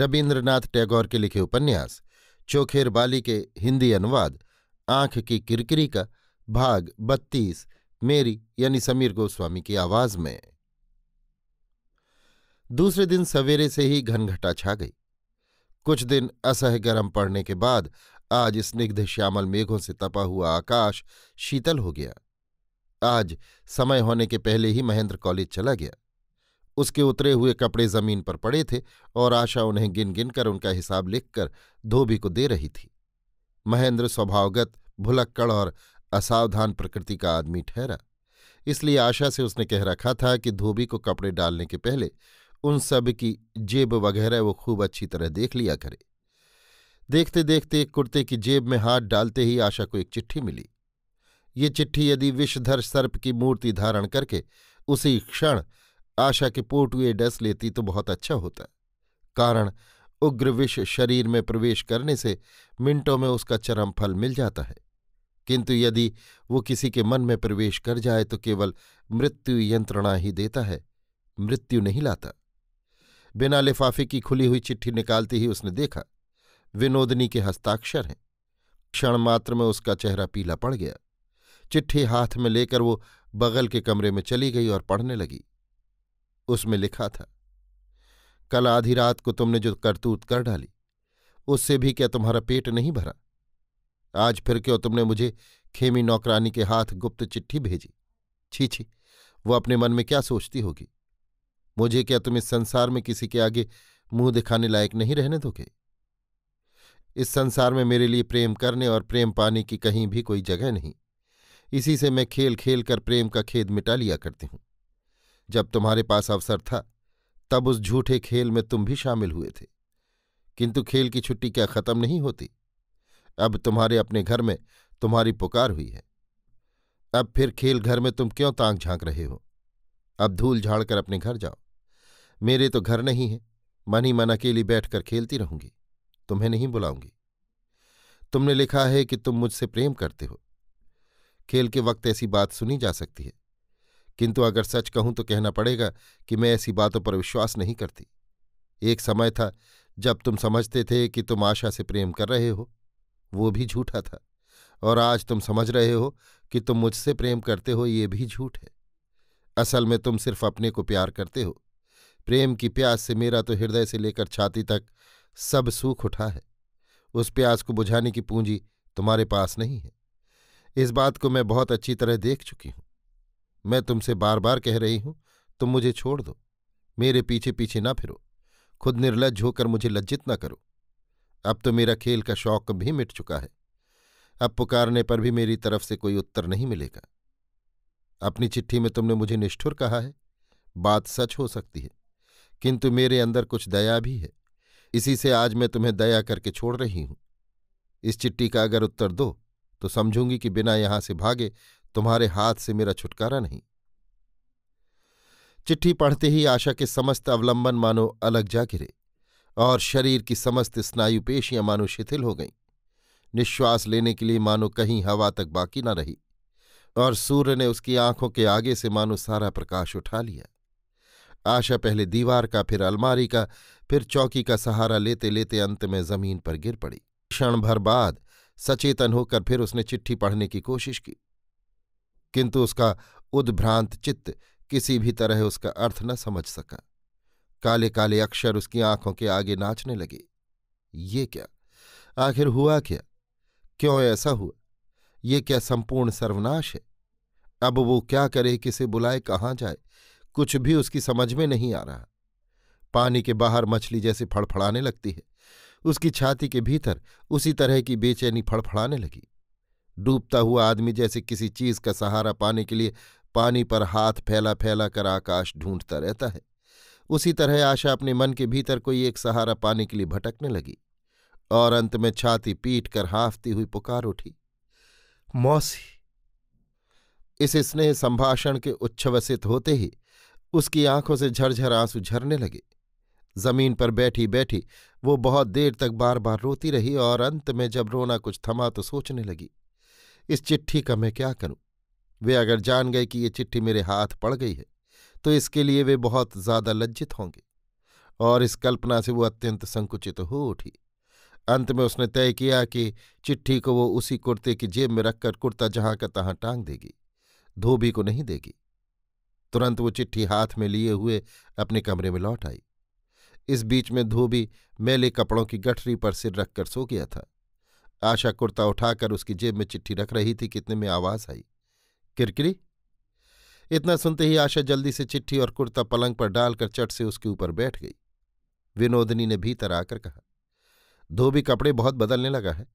रबीन्द्रनाथ टैगोर के लिखे उपन्यास चोखेर बाली के हिंदी अनुवाद आंख की किरकिरी का भाग बत्तीस मेरी यानी समीर गोस्वामी की आवाज में दूसरे दिन सवेरे से ही घनघटा छा गई कुछ दिन असह गर्म पड़ने के बाद आज स्निग्ध श्यामल मेघों से तपा हुआ आकाश शीतल हो गया आज समय होने के पहले ही महेंद्र कॉलेज चला गया उसके उतरे हुए कपड़े जमीन पर पड़े थे और आशा उन्हें गिन गिन कर उनका हिसाब लिखकर धोबी को दे रही थी महेंद्र स्वभावगत भुलक्कड़ और असावधान प्रकृति का आदमी ठहरा इसलिए आशा से उसने कह रखा था कि धोबी को कपड़े डालने के पहले उन सब की जेब वगैरह वो खूब अच्छी तरह देख लिया करे देखते देखते एक कुर्ते की जेब में हाथ डालते ही आशा को एक चिट्ठी मिली ये चिट्ठी यदि विषधर सर्प की मूर्ति धारण करके उसी क्षण आशा के पोटुए डस लेती तो बहुत अच्छा होता कारण उग्र विष शरीर में प्रवेश करने से मिनटों में उसका चरम फल मिल जाता है किंतु यदि वो किसी के मन में प्रवेश कर जाए तो केवल मृत्यु यंत्रणा ही देता है मृत्यु नहीं लाता बिना लिफाफे की खुली हुई चिट्ठी निकालते ही उसने देखा विनोदनी के हस्ताक्षर हैं क्षण मात्र में उसका चेहरा पीला पड़ गया चिट्ठी हाथ में लेकर वो बगल के कमरे में चली गई और पढ़ने लगी उसमें लिखा था कल आधी रात को तुमने जो करतूत कर डाली उससे भी क्या तुम्हारा पेट नहीं भरा आज फिर क्यों तुमने मुझे खेमी नौकरानी के हाथ गुप्त चिट्ठी भेजी छी छी वो अपने मन में क्या सोचती होगी मुझे क्या तुम इस संसार में किसी के आगे मुंह दिखाने लायक नहीं रहने दोगे इस संसार में मेरे लिए प्रेम करने और प्रेम पाने की कहीं भी कोई जगह नहीं इसी से मैं खेल खेल कर प्रेम का खेद मिटा लिया करती हूं जब तुम्हारे पास अवसर था तब उस झूठे खेल में तुम भी शामिल हुए थे किंतु खेल की छुट्टी क्या खत्म नहीं होती अब तुम्हारे अपने घर में तुम्हारी पुकार हुई है अब फिर खेल घर में तुम क्यों तांग झांक रहे हो अब धूल झाड़कर अपने घर जाओ मेरे तो घर नहीं है मन ही मन अकेली बैठकर खेलती रहूंगी तुम्हें नहीं बुलाऊंगी तुमने लिखा है कि तुम मुझसे प्रेम करते हो खेल के वक्त ऐसी बात सुनी जा सकती है किंतु अगर सच कहूं तो कहना पड़ेगा कि मैं ऐसी बातों पर विश्वास नहीं करती एक समय था जब तुम समझते थे कि तुम आशा से प्रेम कर रहे हो वो भी झूठा था और आज तुम समझ रहे हो कि तुम मुझसे प्रेम करते हो ये भी झूठ है असल में तुम सिर्फ अपने को प्यार करते हो प्रेम की प्यास से मेरा तो हृदय से लेकर छाती तक सब सूख उठा है उस प्यास को बुझाने की पूंजी तुम्हारे पास नहीं है इस बात को मैं बहुत अच्छी तरह देख चुकी हूं मैं तुमसे बार बार कह रही हूं तुम मुझे छोड़ दो मेरे पीछे पीछे ना फिरो खुद निर्लज होकर मुझे लज्जित ना करो अब तो मेरा खेल का शौक भी मिट चुका है अब पुकारने पर भी मेरी तरफ से कोई उत्तर नहीं मिलेगा अपनी चिट्ठी में तुमने मुझे निष्ठुर कहा है बात सच हो सकती है किंतु मेरे अंदर कुछ दया भी है इसी से आज मैं तुम्हें दया करके छोड़ रही हूं इस चिट्ठी का अगर उत्तर दो तो समझूंगी कि बिना यहां से भागे तुम्हारे हाथ से मेरा छुटकारा नहीं चिट्ठी पढ़ते ही आशा के समस्त अवलंबन मानो अलग जा गिरे और शरीर की समस्त पेशियां मानो शिथिल हो गईं निश्वास लेने के लिए मानो कहीं हवा तक बाकी न रही और सूर्य ने उसकी आंखों के आगे से मानो सारा प्रकाश उठा लिया आशा पहले दीवार का फिर अलमारी का फिर चौकी का सहारा लेते लेते अंत में जमीन पर गिर पड़ी क्षण भर बाद सचेतन होकर फिर उसने चिट्ठी पढ़ने की कोशिश की किंतु उसका उद्भ्रांत चित्त किसी भी तरह उसका अर्थ न समझ सका काले काले अक्षर उसकी आंखों के आगे नाचने लगे ये क्या आखिर हुआ क्या क्यों ऐसा हुआ ये क्या संपूर्ण सर्वनाश है अब वो क्या करे किसे बुलाए कहाँ जाए कुछ भी उसकी समझ में नहीं आ रहा पानी के बाहर मछली जैसे फड़फड़ाने लगती है उसकी छाती के भीतर उसी तरह की बेचैनी फड़फड़ाने लगी डूबता हुआ आदमी जैसे किसी चीज का सहारा पाने के लिए पानी पर हाथ फैला फैला कर आकाश ढूंढता रहता है उसी तरह आशा अपने मन के भीतर कोई एक सहारा पाने के लिए भटकने लगी और अंत में छाती पीट कर हाँफती हुई पुकार उठी मौसी इस स्नेह संभाषण के उच्छ्वसित होते ही उसकी आंखों से झरझर आंसू झरने लगे जमीन पर बैठी बैठी वो बहुत देर तक बार बार रोती रही और अंत में जब रोना कुछ थमा तो सोचने लगी इस चिट्ठी का मैं क्या करूं वे अगर जान गए कि ये चिट्ठी मेरे हाथ पड़ गई है तो इसके लिए वे बहुत ज्यादा लज्जित होंगे और इस कल्पना से वो अत्यंत संकुचित हो उठी अंत में उसने तय किया कि चिट्ठी को वो उसी कुर्ते की जेब में रखकर कुर्ता जहां का तहां टांग देगी धोबी को नहीं देगी तुरंत वो चिट्ठी हाथ में लिए हुए अपने कमरे में लौट आई इस बीच में धोबी मेले कपड़ों की गठरी पर सिर रखकर सो गया था आशा कुर्ता उठाकर उसकी जेब में चिट्ठी रख रही थी कितने में आवाज आई किरकिरी इतना सुनते ही आशा जल्दी से चिट्ठी और कुर्ता पलंग पर डालकर चट से उसके ऊपर बैठ गई विनोदनी ने भीतर आकर कहा धोबी कपड़े बहुत बदलने लगा है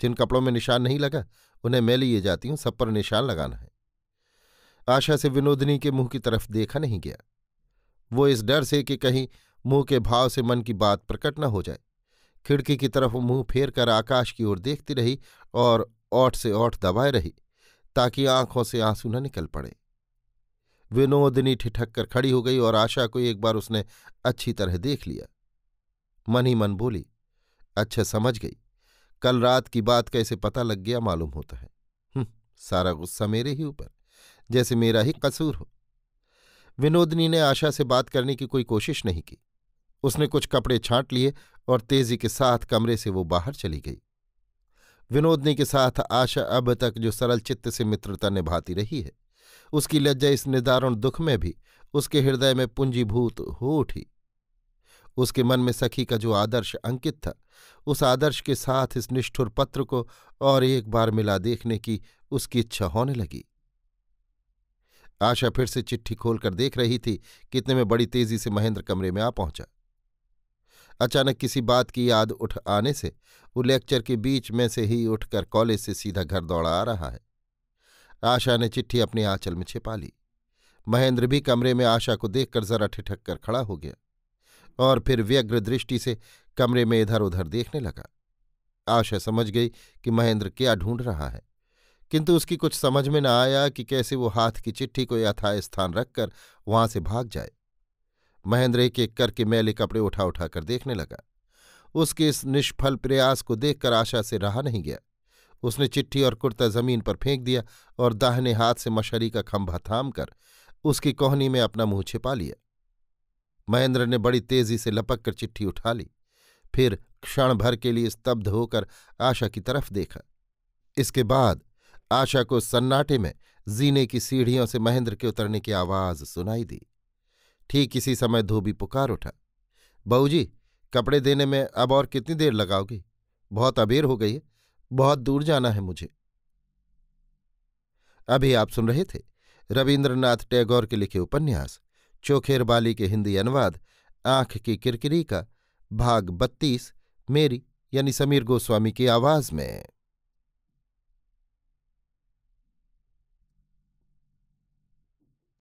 जिन कपड़ों में निशान नहीं लगा उन्हें मैं लिए जाती हूं सब पर निशान लगाना है आशा से विनोदनी के मुंह की तरफ देखा नहीं गया वो इस डर से कि कहीं मुंह के भाव से मन की बात प्रकट न हो जाए खिड़की की तरफ मुंह फेर कर आकाश की ओर देखती रही और ओठ से ओठ दबाए रही ताकि आंखों से आंसू न निकल पड़े विनोदनी ठिठक कर खड़ी हो गई और आशा को एक बार उसने अच्छी तरह देख लिया मन ही मन बोली अच्छा समझ गई कल रात की बात कैसे पता लग गया मालूम होता है हम्म, सारा गुस्सा मेरे ही ऊपर जैसे मेरा ही कसूर हो विनोदनी ने आशा से बात करने की कोई कोशिश नहीं की उसने कुछ कपड़े छांट लिए और तेजी के साथ कमरे से वो बाहर चली गई विनोदनी के साथ आशा अब तक जो सरल चित्त से मित्रता निभाती रही है उसकी लज्जा इस निदारुण दुख में भी उसके हृदय में पूंजीभूत हो उठी उसके मन में सखी का जो आदर्श अंकित था उस आदर्श के साथ इस निष्ठुर पत्र को और एक बार मिला देखने की उसकी इच्छा होने लगी आशा फिर से चिट्ठी खोलकर देख रही थी कितने में बड़ी तेजी से महेंद्र कमरे में आ पहुंचा अचानक किसी बात की याद उठ आने से वो लेक्चर के बीच में से ही उठकर कॉलेज से सीधा घर दौड़ा आ रहा है आशा ने चिट्ठी अपने आंचल में छिपा ली महेंद्र भी कमरे में आशा को देखकर जरा ठिठक कर खड़ा हो गया और फिर व्यग्र दृष्टि से कमरे में इधर उधर देखने लगा आशा समझ गई कि महेंद्र क्या ढूंढ रहा है किंतु उसकी कुछ समझ में न आया कि कैसे वो हाथ की चिट्ठी को यथास्थान रखकर वहां से भाग जाए महेंद्र एक एक करके मैले कपड़े उठा उठा कर देखने लगा उसके इस निष्फल प्रयास को देखकर आशा से रहा नहीं गया उसने चिट्ठी और कुर्ता जमीन पर फेंक दिया और दाहिने हाथ से मशरी का खंभा थाम कर उसकी कोहनी में अपना मुंह छिपा लिया महेंद्र ने बड़ी तेजी से लपक कर चिट्ठी उठा ली फिर क्षण भर के लिए स्तब्ध होकर आशा की तरफ देखा इसके बाद आशा को सन्नाटे में जीने की सीढ़ियों से महेंद्र के उतरने की आवाज सुनाई दी ठीक इसी समय धोबी पुकार उठा बहूजी कपड़े देने में अब और कितनी देर लगाओगी बहुत अबेर हो गई है बहुत दूर जाना है मुझे अभी आप सुन रहे थे रविन्द्रनाथ टैगोर के लिखे उपन्यास चोखेर बाली के हिंदी अनुवाद आंख की किरकिरी का भाग बत्तीस मेरी यानी समीर गोस्वामी की आवाज में